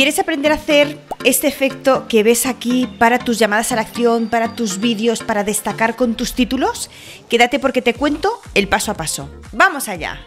¿Quieres aprender a hacer este efecto que ves aquí para tus llamadas a la acción, para tus vídeos, para destacar con tus títulos? Quédate porque te cuento el paso a paso. ¡Vamos allá!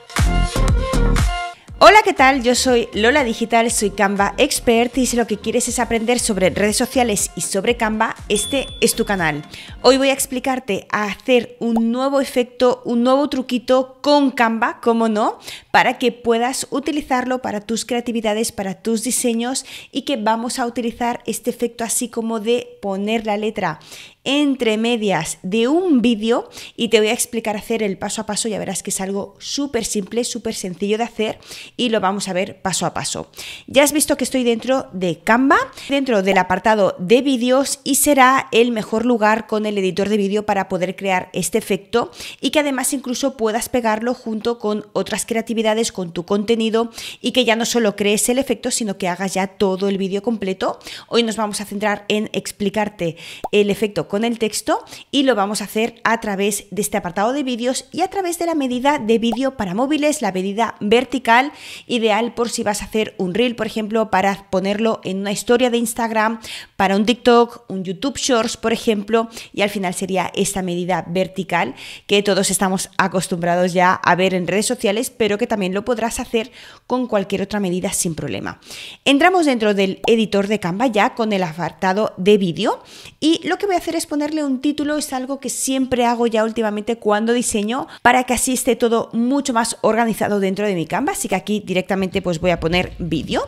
Hola, ¿qué tal? Yo soy Lola Digital, soy Canva Expert y si lo que quieres es aprender sobre redes sociales y sobre Canva, este es tu canal. Hoy voy a explicarte a hacer un nuevo efecto, un nuevo truquito con Canva, como no, para que puedas utilizarlo para tus creatividades, para tus diseños y que vamos a utilizar este efecto así como de poner la letra entre medias de un vídeo y te voy a explicar hacer el paso a paso, ya verás que es algo súper simple, súper sencillo de hacer y lo vamos a ver paso a paso. Ya has visto que estoy dentro de Canva, dentro del apartado de vídeos y será el mejor lugar con el editor de vídeo para poder crear este efecto y que además incluso puedas pegarlo junto con otras creatividades, con tu contenido y que ya no solo crees el efecto, sino que hagas ya todo el vídeo completo. Hoy nos vamos a centrar en explicarte el efecto con el texto y lo vamos a hacer a través de este apartado de vídeos y a través de la medida de vídeo para móviles, la medida vertical ideal por si vas a hacer un reel, por ejemplo, para ponerlo en una historia de Instagram, para un TikTok, un YouTube Shorts, por ejemplo, y al final sería esta medida vertical que todos estamos acostumbrados ya a ver en redes sociales, pero que también lo podrás hacer con cualquier otra medida sin problema. Entramos dentro del editor de Canva ya con el apartado de vídeo y lo que voy a hacer es ponerle un título, es algo que siempre hago ya últimamente cuando diseño para que así esté todo mucho más organizado dentro de mi Canva, así que aquí directamente pues voy a poner vídeo.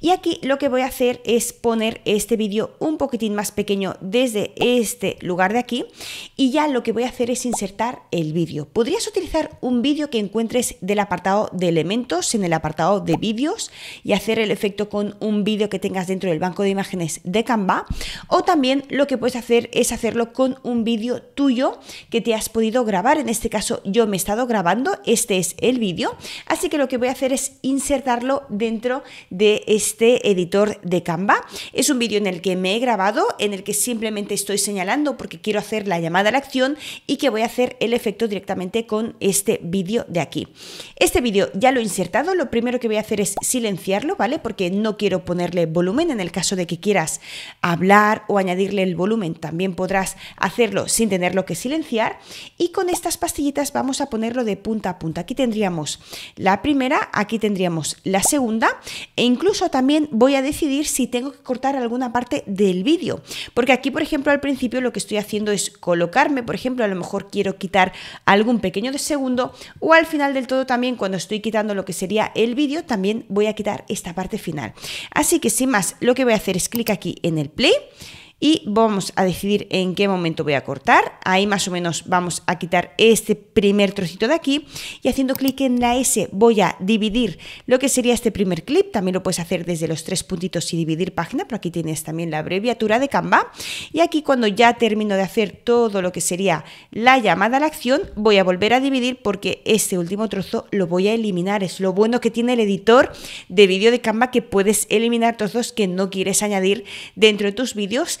Y aquí lo que voy a hacer es poner este vídeo un poquitín más pequeño desde este lugar de aquí. Y ya lo que voy a hacer es insertar el vídeo. Podrías utilizar un vídeo que encuentres del apartado de elementos en el apartado de vídeos y hacer el efecto con un vídeo que tengas dentro del banco de imágenes de Canva. O también lo que puedes hacer es hacerlo con un vídeo tuyo que te has podido grabar. En este caso yo me he estado grabando. Este es el vídeo. Así que lo que voy a hacer es insertarlo dentro de este editor de Canva. Es un vídeo en el que me he grabado, en el que simplemente estoy señalando porque quiero hacer la llamada a la acción y que voy a hacer el efecto directamente con este vídeo de aquí. Este vídeo ya lo he insertado, lo primero que voy a hacer es silenciarlo, ¿vale? Porque no quiero ponerle volumen, en el caso de que quieras hablar o añadirle el volumen, también podrás hacerlo sin tenerlo que silenciar. Y con estas pastillitas vamos a ponerlo de punta a punta. Aquí tendríamos la primera, aquí tendríamos la segunda e incluso también voy a decidir si tengo que cortar alguna parte del vídeo, porque aquí por ejemplo al principio lo que estoy haciendo es colocarme, por ejemplo a lo mejor quiero quitar algún pequeño de segundo o al final del todo también cuando estoy quitando lo que sería el vídeo también voy a quitar esta parte final. Así que sin más lo que voy a hacer es clic aquí en el play y vamos a decidir en qué momento voy a cortar. Ahí más o menos vamos a quitar este primer trocito de aquí y haciendo clic en la S voy a dividir lo que sería este primer clip. También lo puedes hacer desde los tres puntitos y dividir página, pero aquí tienes también la abreviatura de Canva. Y aquí cuando ya termino de hacer todo lo que sería la llamada a la acción, voy a volver a dividir porque este último trozo lo voy a eliminar. Es lo bueno que tiene el editor de vídeo de Canva que puedes eliminar trozos que no quieres añadir dentro de tus vídeos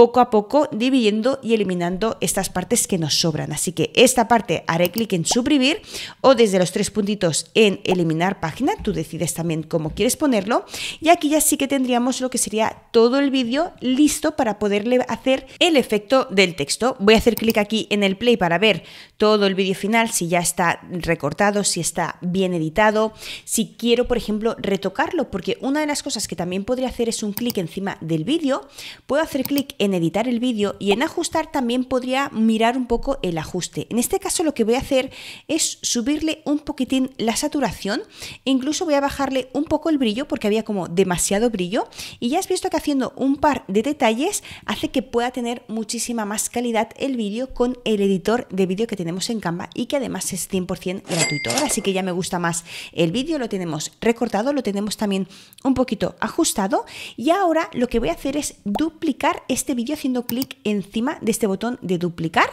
poco a poco dividiendo y eliminando estas partes que nos sobran. Así que esta parte haré clic en suprimir o desde los tres puntitos en eliminar página, tú decides también cómo quieres ponerlo. Y aquí ya sí que tendríamos lo que sería todo el vídeo listo para poderle hacer el efecto del texto. Voy a hacer clic aquí en el play para ver todo el vídeo final, si ya está recortado, si está bien editado, si quiero, por ejemplo, retocarlo, porque una de las cosas que también podría hacer es un clic encima del vídeo, puedo hacer clic en editar el vídeo y en ajustar también podría mirar un poco el ajuste. En este caso lo que voy a hacer es subirle un poquitín la saturación e incluso voy a bajarle un poco el brillo porque había como demasiado brillo y ya has visto que haciendo un par de detalles hace que pueda tener muchísima más calidad el vídeo con el editor de vídeo que tenemos en Canva y que además es 100% gratuito. Ahora que ya me gusta más el vídeo, lo tenemos recortado, lo tenemos también un poquito ajustado y ahora lo que voy a hacer es duplicar este vídeo haciendo clic encima de este botón de duplicar.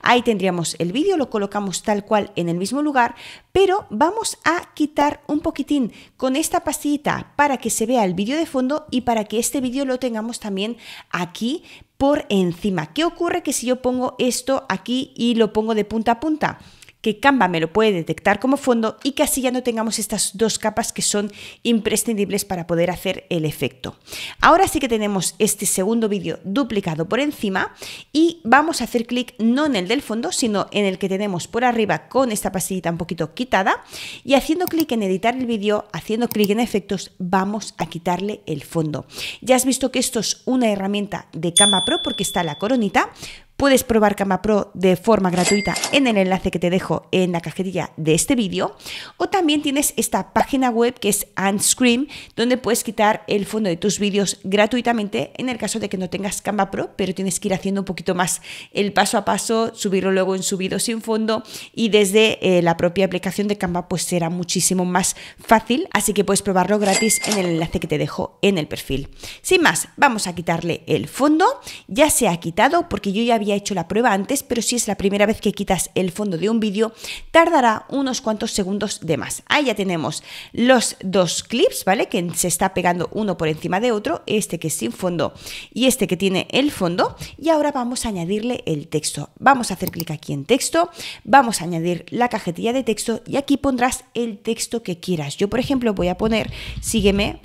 Ahí tendríamos el vídeo, lo colocamos tal cual en el mismo lugar, pero vamos a quitar un poquitín con esta pastillita para que se vea el vídeo de fondo y para que este vídeo lo tengamos también aquí por encima. ¿Qué ocurre que si yo pongo esto aquí y lo pongo de punta a punta? que Canva me lo puede detectar como fondo y que así ya no tengamos estas dos capas que son imprescindibles para poder hacer el efecto. Ahora sí que tenemos este segundo vídeo duplicado por encima y vamos a hacer clic no en el del fondo, sino en el que tenemos por arriba con esta pastillita un poquito quitada y haciendo clic en editar el vídeo, haciendo clic en efectos, vamos a quitarle el fondo. Ya has visto que esto es una herramienta de Canva Pro porque está la coronita, Puedes probar Canva Pro de forma gratuita en el enlace que te dejo en la cajetilla de este vídeo. O también tienes esta página web que es Unscream, donde puedes quitar el fondo de tus vídeos gratuitamente en el caso de que no tengas Canva Pro, pero tienes que ir haciendo un poquito más el paso a paso, subirlo luego en subido sin fondo y desde eh, la propia aplicación de Canva pues será muchísimo más fácil, así que puedes probarlo gratis en el enlace que te dejo en el perfil. Sin más, vamos a quitarle el fondo, ya se ha quitado porque yo ya había hecho la prueba antes, pero si es la primera vez que quitas el fondo de un vídeo, tardará unos cuantos segundos de más. Ahí ya tenemos los dos clips, ¿vale? Que se está pegando uno por encima de otro, este que es sin fondo y este que tiene el fondo. Y ahora vamos a añadirle el texto. Vamos a hacer clic aquí en texto, vamos a añadir la cajetilla de texto y aquí pondrás el texto que quieras. Yo, por ejemplo, voy a poner sígueme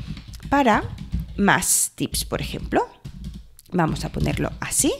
para más tips, por ejemplo. Vamos a ponerlo así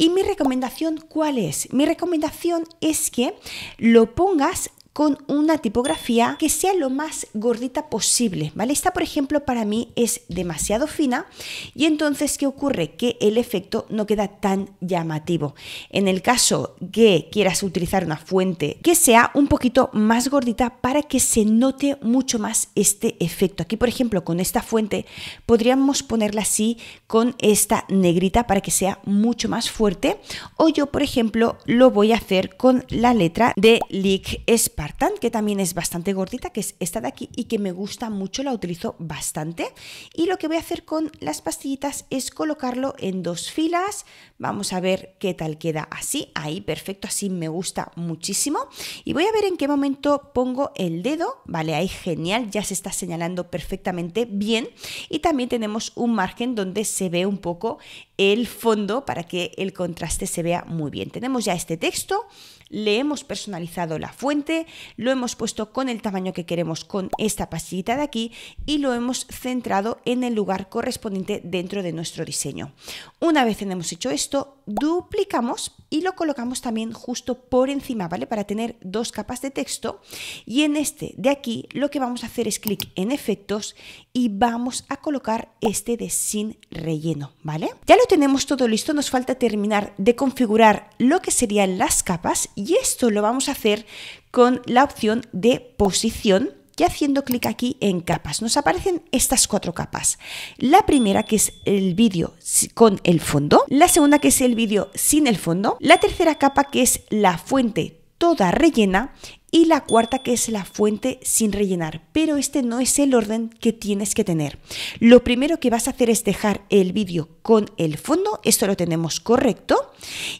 ¿Y mi recomendación cuál es? Mi recomendación es que lo pongas con una tipografía que sea lo más gordita posible, ¿vale? Esta, por ejemplo, para mí es demasiado fina y entonces, ¿qué ocurre? Que el efecto no queda tan llamativo. En el caso que quieras utilizar una fuente que sea un poquito más gordita para que se note mucho más este efecto. Aquí, por ejemplo, con esta fuente podríamos ponerla así con esta negrita para que sea mucho más fuerte o yo, por ejemplo, lo voy a hacer con la letra de Lick Spark que también es bastante gordita, que es esta de aquí y que me gusta mucho, la utilizo bastante. Y lo que voy a hacer con las pastillitas es colocarlo en dos filas. Vamos a ver qué tal queda así. Ahí, perfecto, así me gusta muchísimo. Y voy a ver en qué momento pongo el dedo. Vale, ahí genial, ya se está señalando perfectamente bien. Y también tenemos un margen donde se ve un poco el fondo para que el contraste se vea muy bien. Tenemos ya este texto, le hemos personalizado la fuente, lo hemos puesto con el tamaño que queremos con esta pastillita de aquí y lo hemos centrado en el lugar correspondiente dentro de nuestro diseño. Una vez tenemos hecho esto, duplicamos y lo colocamos también justo por encima, ¿vale? Para tener dos capas de texto. Y en este de aquí lo que vamos a hacer es clic en efectos y vamos a colocar este de sin relleno, ¿vale? Ya lo tenemos todo listo, nos falta terminar de configurar lo que serían las capas y esto lo vamos a hacer con la opción de posición y haciendo clic aquí en capas. Nos aparecen estas cuatro capas. La primera que es el vídeo con el fondo, la segunda que es el vídeo sin el fondo, la tercera capa que es la fuente toda rellena y la cuarta que es la fuente sin rellenar, pero este no es el orden que tienes que tener. Lo primero que vas a hacer es dejar el vídeo con el fondo, esto lo tenemos correcto.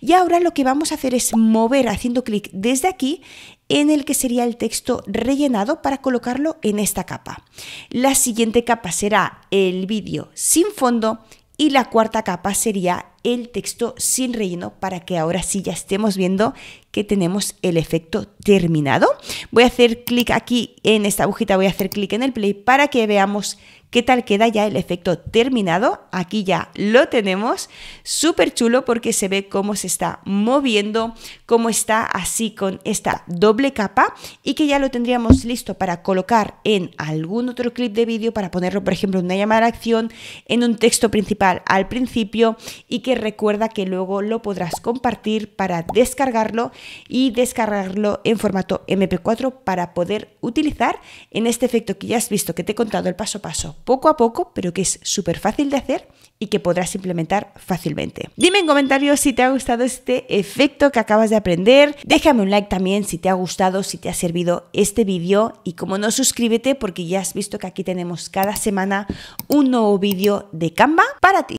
Y ahora lo que vamos a hacer es mover haciendo clic desde aquí en el que sería el texto rellenado para colocarlo en esta capa. La siguiente capa será el vídeo sin fondo y la cuarta capa sería el texto sin relleno para que ahora sí ya estemos viendo que tenemos el efecto terminado. Voy a hacer clic aquí en esta agujita, voy a hacer clic en el play para que veamos ¿Qué tal queda ya el efecto terminado? Aquí ya lo tenemos. Súper chulo porque se ve cómo se está moviendo, cómo está así con esta doble capa y que ya lo tendríamos listo para colocar en algún otro clip de vídeo para ponerlo, por ejemplo, en una llamada a acción, en un texto principal al principio y que recuerda que luego lo podrás compartir para descargarlo y descargarlo en formato MP4 para poder utilizar en este efecto que ya has visto que te he contado el paso a paso poco a poco, pero que es súper fácil de hacer y que podrás implementar fácilmente. Dime en comentarios si te ha gustado este efecto que acabas de aprender. Déjame un like también si te ha gustado, si te ha servido este vídeo y como no suscríbete porque ya has visto que aquí tenemos cada semana un nuevo vídeo de Canva para ti.